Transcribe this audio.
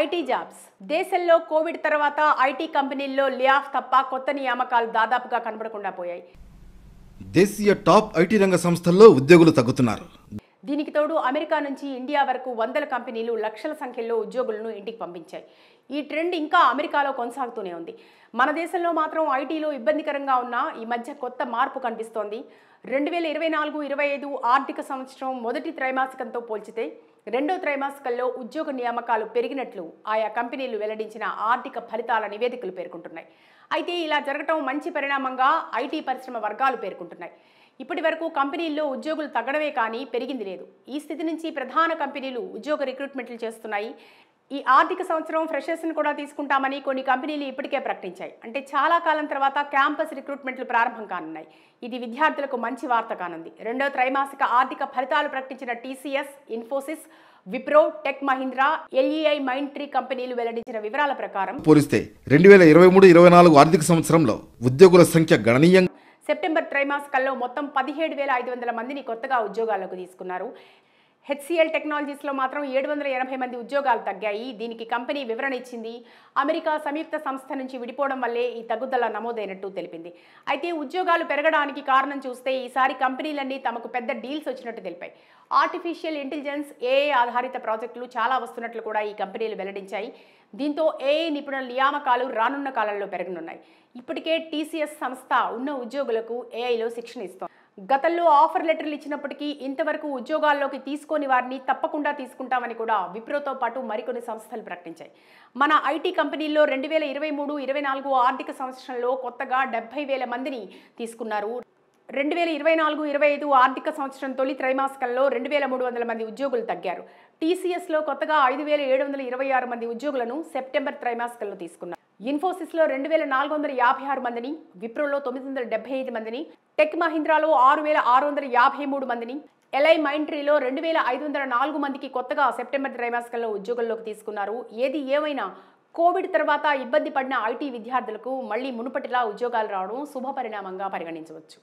IT jobs దేశంలో Covid తర్వాత IT కంపెనీల్లో లియాఫ్ తప్ప కొత్త నియామకాలు దాదాపుగా కనబడకుండా పోయాయి దేశీయ టాప్ ఐటీ రంగ సంస్థల్లో ఉద్యోగులు తగ్గుతున్నారు దీనికి తోడు అమెరికా నుంచి ఇండియా వరకు వందల కంపెనీలు లక్షల సంఖ్యలో ఉద్యోగులను ఇంటికి పంపించాయి ఈ ట్రెండ్ ఇంకా అమెరికాలో కొనసాగుతూనే ఉంది మన దేశంలో మాత్రం ఐటీలో ఇబ్బందికరంగా ఉన్న ఈ మధ్య కొత్త మార్పు కనిపిస్తోంది రెండు వేల ఇరవై నాలుగు ఇరవై ఐదు ఆర్థిక సంవత్సరం మొదటి త్రైమాసికంతో పోల్చితే రెండో త్రైమాసికల్లో ఉద్యోగ నియామకాలు పెరిగినట్లు ఆయా కంపెనీలు వెల్లడించిన ఆర్థిక ఫలితాల నివేదికలు పేర్కొంటున్నాయి అయితే ఇలా జరగటం మంచి పరిణామంగా ఐటీ పరిశ్రమ వర్గాలు పేర్కొంటున్నాయి ఇప్పటి వరకు కంపెనీల్లో ఉద్యోగులు తగ్గడమే కానీ పెరిగింది లేదు ఈ స్థితి నుంచి ప్రధాన కంపెనీలు ఉద్యోగ రిక్రూట్మెంట్లు చేస్తున్నాయి ఈ ఆర్థిక సంవత్సరం ఫ్రెషర్స్ని కూడా తీసుకుంటామని కొన్ని కంపెనీలు ఇప్పటికే ప్రకటించాయి అంటే చాలా కాలం తర్వాత క్యాంపస్ రిక్రూట్మెంట్లు ప్రారంభం కానున్నాయి ఇది విద్యార్థులకు మంచి వార్త కానుంది రెండో త్రైమాసిక ఆర్థిక ఫలితాలు ప్రకటించిన టీసీఎస్ ఇన్ఫోసిస్ విప్రో టెక్ మహీంద్రా ఎల్ఈఐ మైండ్ ట్రీ కంపెనీలు వెల్లడించిన వివరాల ప్రకారం పోలిస్తే రెండు వేల ఇరవై మూడు ఇరవై నాలుగు ఆర్థిక సంవత్సరంలో ఉద్యోగుల సంఖ్య గణనీయంగా సెప్టెంబర్ త్రైమాసికల్లో మొత్తం పదిహేడు వేల ఐదు వందల మందిని కొత్తగా ఉద్యోగాలకు తీసుకున్నారు హెచ్సిఎల్ టెక్నాలజీస్లో మాత్రం ఏడు వందల ఎనభై మంది ఉద్యోగాలు తగ్గాయి దీనికి కంపెనీ వివరణ ఇచ్చింది అమెరికా సంయుక్త సంస్థ నుంచి విడిపోవడం వల్లే ఈ తగ్గుదల నమోదైనట్టు తెలిపింది అయితే ఉద్యోగాలు పెరగడానికి కారణం చూస్తే ఈసారి కంపెనీలన్నీ తమకు పెద్ద డీల్స్ వచ్చినట్టు తెలిపాయి ఆర్టిఫిషియల్ ఇంటెలిజెన్స్ ఏఐ ఆధారిత ప్రాజెక్టులు చాలా వస్తున్నట్లు కూడా ఈ కంపెనీలు వెల్లడించాయి దీంతో ఏఐ నిపుణుల నియామకాలు రానున్న కాలంలో పెరగనున్నాయి ఇప్పటికే టీసీఎస్ సంస్థ ఉన్న ఉద్యోగులకు ఏఐలో శిక్షణ ఇస్తోంది గతంలో ఆఫర్ లెటర్లు ఇచ్చినప్పటికీ ఇంతవరకు ఉద్యోగాల్లోకి తీసుకోని వారిని తప్పకుండా తీసుకుంటామని కూడా విప్రోతో పాటు మరికొన్ని సంస్థలు ప్రకటించాయి మన ఐటీ కంపెనీల్లో రెండు వేల ఇరవై మూడు ఇరవై నాలుగు ఆర్థిక సంవత్సరంలో కొత్తగా డెబ్బై వేల మందిని తీసుకున్నారు రెండు వేల ఇరవై నాలుగు ఇరవై ఐదు ఆర్థిక సంవత్సరం తొలి త్రైమాసికంలో రెండు వేల మూడు వందల మంది ఉద్యోగులు తగ్గారు టీసీఎస్లో కొత్తగా ఐదు వేల ఏడు వందల ఇరవై ఆరు మంది ఉద్యోగులను సెప్టెంబర్ త్రైమాసికంలో తీసుకున్నారు ఇన్ఫోసిస్లో రెండు వేల నాలుగు వందల యాభై ఆరు మందిని విప్రోలో తొమ్మిది వందల డెబ్బై ఐదు మందిని టెక్ మహీంద్రాలో ఆరు వేల ఆరు వందల యాభై మూడు మందిని ఎల్ఐ మైంట్రీలో రెండు వేల ఐదు వందల నాలుగు మందికి కొత్తగా సెప్టెంబర్ త్రైమాసికంలో ఉద్యోగంలోకి తీసుకున్నారు ఏది ఏమైనా కోవిడ్ తర్వాత ఇబ్బంది పడిన ఐటీ విద్యార్థులకు మళ్ళీ మునుపటిలా ఉద్యోగాలు రావడం శుభ పరిణామంగా పరిగణించవచ్చు